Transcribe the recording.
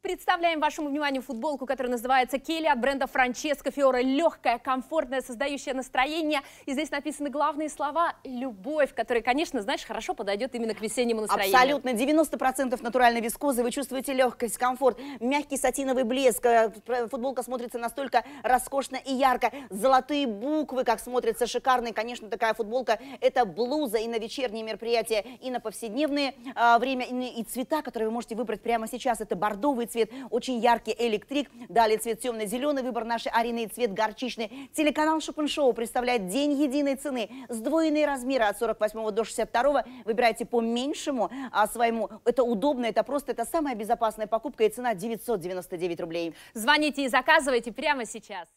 Представляем вашему вниманию футболку, которая называется «Келли» от бренда Франческо Фиора. Легкая, комфортная, создающая настроение. И здесь написаны главные слова «любовь», которая, конечно, знаешь, хорошо подойдет именно к весеннему настроению. Абсолютно. 90% натуральной вискозы. Вы чувствуете легкость, комфорт, мягкий сатиновый блеск. Э, э, футболка смотрится настолько роскошно и ярко. Золотые буквы, как смотрятся, шикарные. Конечно, такая футболка – это блуза и на вечерние мероприятия, и на повседневные а, время, и цвета, которые вы можете выбрать прямо сейчас. Это бордовый цвет очень яркий электрик, далее цвет темно-зеленый, выбор нашей арены и цвет горчичный. Телеканал Шопеншоу представляет День единой цены, сдвоенные размеры от 48 до 62. Выбирайте по меньшему а своему. Это удобно, это просто, это самая безопасная покупка и цена 999 рублей. Звоните и заказывайте прямо сейчас.